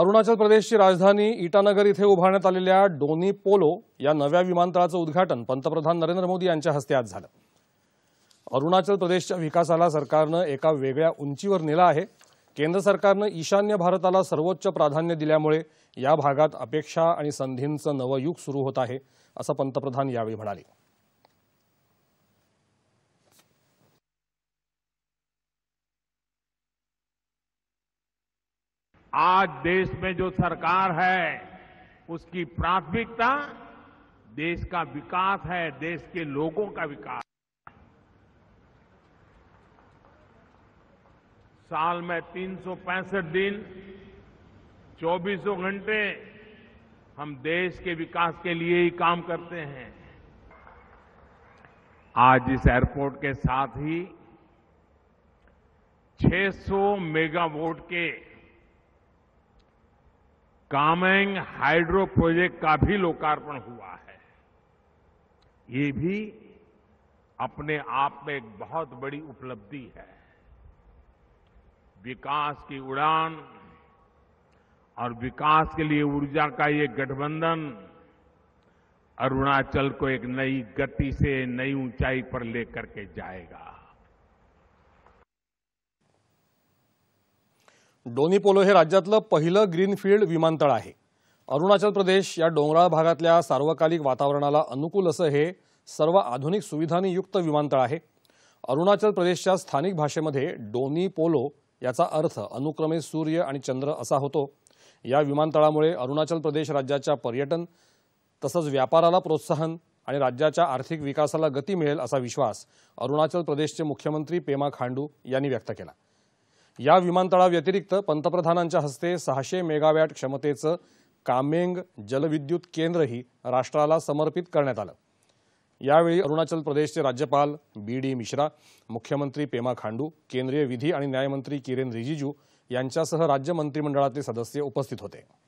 अरुणाचल प्रदेशची राजधानी ईटानगर इथे उभारण्यात आलेल्या डोनी पोलो या नव्या विमानतळाचं उद्घाटन पंतप्रधान नरेंद्र मोदी यांच्या हस्ते आज झालं अरुणाचल प्रदेशच्या विकासाला सरकारनं एका वेगळ्या उंचीवर नेलं आहे केंद्र सरकारनं ईशान्य भारताला सर्वोच्च प्राधान्य दिल्यामुळे या भागात अपेक्षा आणि संधींचं नवयुग सुरू होत आहे असं पंतप्रधान यावेळी म्हणाले आज देश में जो सरकार है उसकी प्राथमिकता देश का विकास है देश के लोगों का विकास साल में तीन दिन चौबीसों घंटे हम देश के विकास के लिए ही काम करते हैं आज इस एयरपोर्ट के साथ ही 600 मेगावाट के कामेंग हाइड्रो प्रोजेक्ट का भी लोकार्पण हुआ है ये भी अपने आप में एक बहुत बड़ी उपलब्धि है विकास की उड़ान और विकास के लिए ऊर्जा का ये गठबंधन अरुणाचल को एक नई गति से नई ऊंचाई पर लेकर के जाएगा डोनी पोलो हे राज्यातलं पहिलं ग्रीनफील्ड विमानतळ आहे अरुणाचल प्रदेश या डोंगराळ भागातल्या सार्वकालिक वातावरणाला अनुकूल असं हे सर्व आधुनिक सुविधांनी युक्त विमानतळ आहे अरुणाचल प्रदेशच्या स्थानिक भाषेमध्ये डोनी पोलो याचा अर्थ अनुक्रमे सूर्य आणि चंद्र असा होतो या विमानतळामुळे अरुणाचल प्रदेश राज्याच्या पर्यटन तसंच व्यापाराला प्रोत्साहन आणि राज्याच्या आर्थिक विकासाला गती मिळेल असा विश्वास अरुणाचल प्रदेशचे मुख्यमंत्री पेमा खांडू यांनी व्यक्त केला या विमानतळाव्यतिरिक्त पंतप्रधानांच्या हस्ते सहाशे मेगावॅट क्षमतेचं कामेंग जलविद्युत केंद्रही राष्ट्राला समर्पित करण्यात आलं यावेळी अरुणाचल प्रदेशचे राज्यपाल बी डी मिश्रा मुख्यमंत्री पेमा खांडू केंद्रीय विधी आणि न्यायमंत्री किरेन रिजिजू यांच्यासह राज्य मंत्रिमंडळातले सदस्य उपस्थित होते